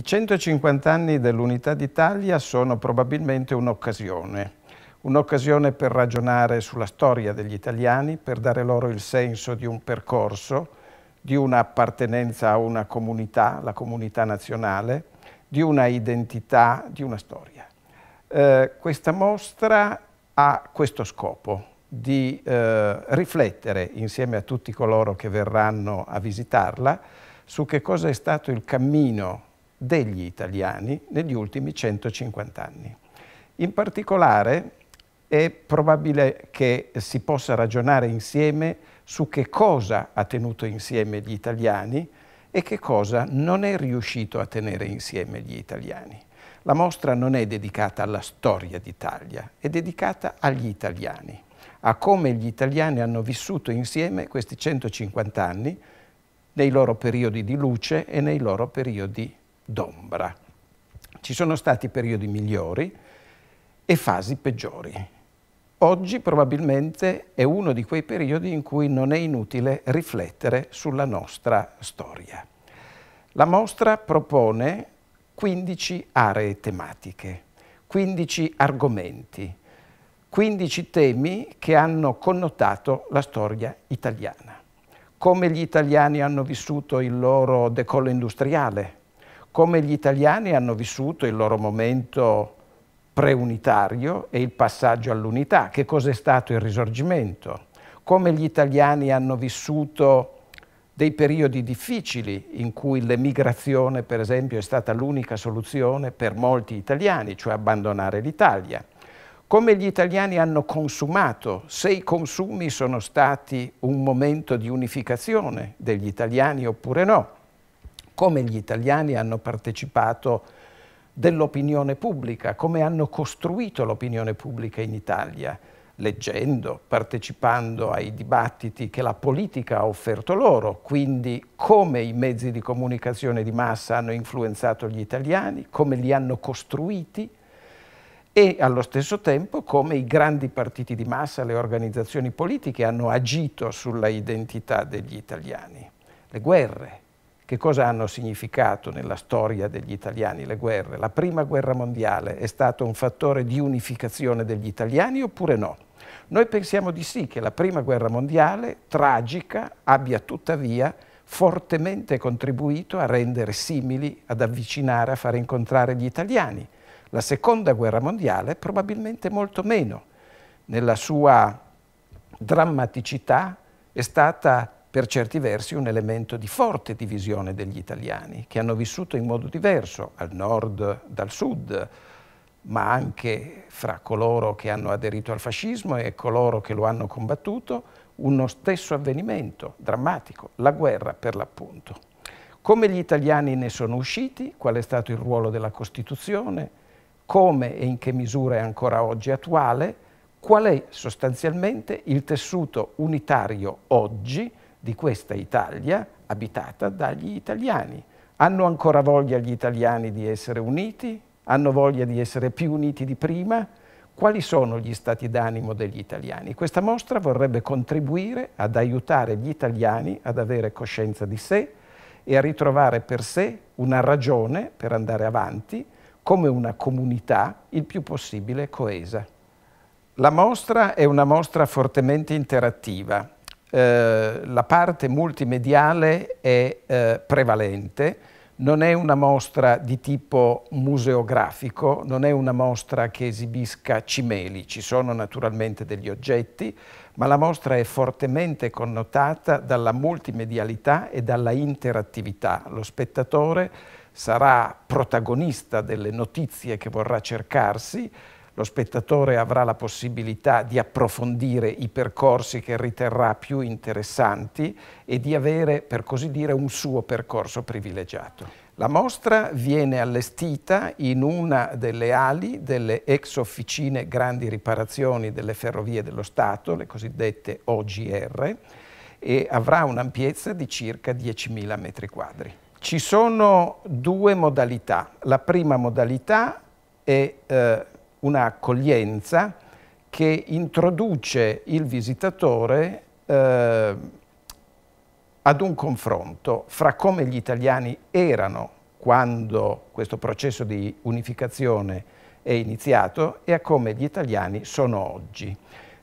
I 150 anni dell'Unità d'Italia sono probabilmente un'occasione, un'occasione per ragionare sulla storia degli italiani, per dare loro il senso di un percorso, di un'appartenenza a una comunità, la comunità nazionale, di una identità, di una storia. Eh, questa mostra ha questo scopo, di eh, riflettere insieme a tutti coloro che verranno a visitarla su che cosa è stato il cammino degli italiani negli ultimi 150 anni. In particolare è probabile che si possa ragionare insieme su che cosa ha tenuto insieme gli italiani e che cosa non è riuscito a tenere insieme gli italiani. La mostra non è dedicata alla storia d'Italia, è dedicata agli italiani, a come gli italiani hanno vissuto insieme questi 150 anni nei loro periodi di luce e nei loro periodi di d'ombra. Ci sono stati periodi migliori e fasi peggiori. Oggi probabilmente è uno di quei periodi in cui non è inutile riflettere sulla nostra storia. La mostra propone 15 aree tematiche, 15 argomenti, 15 temi che hanno connotato la storia italiana. Come gli italiani hanno vissuto il loro decollo industriale, come gli italiani hanno vissuto il loro momento preunitario e il passaggio all'unità, che cos'è stato il risorgimento, come gli italiani hanno vissuto dei periodi difficili in cui l'emigrazione, per esempio, è stata l'unica soluzione per molti italiani, cioè abbandonare l'Italia. Come gli italiani hanno consumato, se i consumi sono stati un momento di unificazione degli italiani oppure no come gli italiani hanno partecipato dell'opinione pubblica, come hanno costruito l'opinione pubblica in Italia, leggendo, partecipando ai dibattiti che la politica ha offerto loro, quindi come i mezzi di comunicazione di massa hanno influenzato gli italiani, come li hanno costruiti e allo stesso tempo come i grandi partiti di massa, le organizzazioni politiche hanno agito sulla identità degli italiani. Le guerre, che cosa hanno significato nella storia degli italiani le guerre? La prima guerra mondiale è stato un fattore di unificazione degli italiani oppure no? Noi pensiamo di sì che la prima guerra mondiale, tragica, abbia tuttavia fortemente contribuito a rendere simili, ad avvicinare, a far incontrare gli italiani. La seconda guerra mondiale probabilmente molto meno. Nella sua drammaticità è stata per certi versi un elemento di forte divisione degli italiani, che hanno vissuto in modo diverso, al nord dal sud, ma anche fra coloro che hanno aderito al fascismo e coloro che lo hanno combattuto, uno stesso avvenimento drammatico, la guerra per l'appunto. Come gli italiani ne sono usciti, qual è stato il ruolo della Costituzione, come e in che misura è ancora oggi attuale, qual è sostanzialmente il tessuto unitario oggi di questa Italia abitata dagli italiani. Hanno ancora voglia gli italiani di essere uniti? Hanno voglia di essere più uniti di prima? Quali sono gli stati d'animo degli italiani? Questa mostra vorrebbe contribuire ad aiutare gli italiani ad avere coscienza di sé e a ritrovare per sé una ragione per andare avanti come una comunità il più possibile coesa. La mostra è una mostra fortemente interattiva eh, la parte multimediale è eh, prevalente, non è una mostra di tipo museografico, non è una mostra che esibisca cimeli, ci sono naturalmente degli oggetti, ma la mostra è fortemente connotata dalla multimedialità e dalla interattività. Lo spettatore sarà protagonista delle notizie che vorrà cercarsi, lo spettatore avrà la possibilità di approfondire i percorsi che riterrà più interessanti e di avere, per così dire, un suo percorso privilegiato. La mostra viene allestita in una delle ali delle ex officine grandi riparazioni delle ferrovie dello Stato, le cosiddette OGR, e avrà un'ampiezza di circa 10.000 metri quadri. Ci sono due modalità. La prima modalità è eh, un'accoglienza che introduce il visitatore eh, ad un confronto fra come gli italiani erano quando questo processo di unificazione è iniziato e a come gli italiani sono oggi.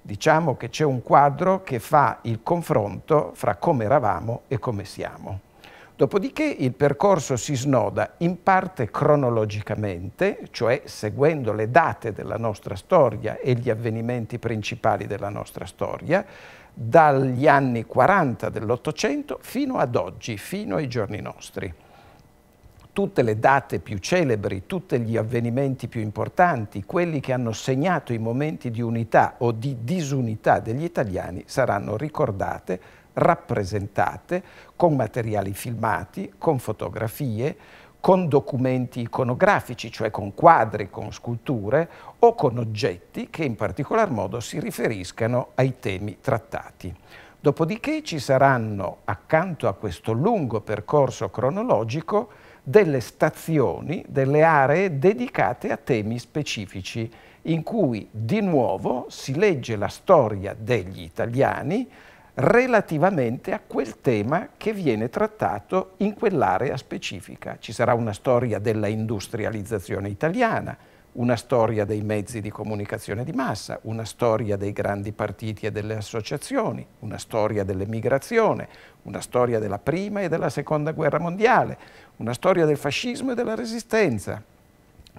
Diciamo che c'è un quadro che fa il confronto fra come eravamo e come siamo. Dopodiché il percorso si snoda in parte cronologicamente, cioè seguendo le date della nostra storia e gli avvenimenti principali della nostra storia, dagli anni 40 dell'Ottocento fino ad oggi, fino ai giorni nostri. Tutte le date più celebri, tutti gli avvenimenti più importanti, quelli che hanno segnato i momenti di unità o di disunità degli italiani saranno ricordate rappresentate con materiali filmati, con fotografie, con documenti iconografici, cioè con quadri, con sculture o con oggetti che in particolar modo si riferiscano ai temi trattati. Dopodiché ci saranno, accanto a questo lungo percorso cronologico, delle stazioni, delle aree dedicate a temi specifici, in cui di nuovo si legge la storia degli italiani, relativamente a quel tema che viene trattato in quell'area specifica. Ci sarà una storia della industrializzazione italiana, una storia dei mezzi di comunicazione di massa, una storia dei grandi partiti e delle associazioni, una storia dell'emigrazione, una storia della prima e della seconda guerra mondiale, una storia del fascismo e della resistenza,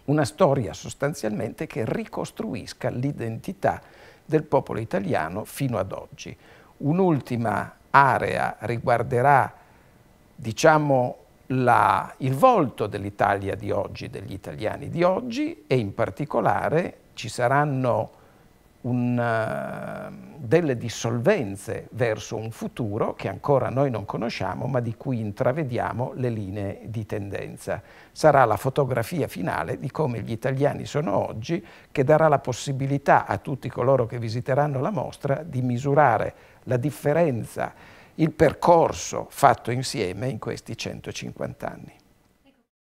una storia sostanzialmente che ricostruisca l'identità del popolo italiano fino ad oggi. Un'ultima area riguarderà, diciamo, la, il volto dell'Italia di oggi, degli italiani di oggi e in particolare ci saranno un, eh, delle dissolvenze verso un futuro che ancora noi non conosciamo ma di cui intravediamo le linee di tendenza. Sarà la fotografia finale di come gli italiani sono oggi che darà la possibilità a tutti coloro che visiteranno la mostra di misurare la differenza, il percorso fatto insieme in questi 150 anni.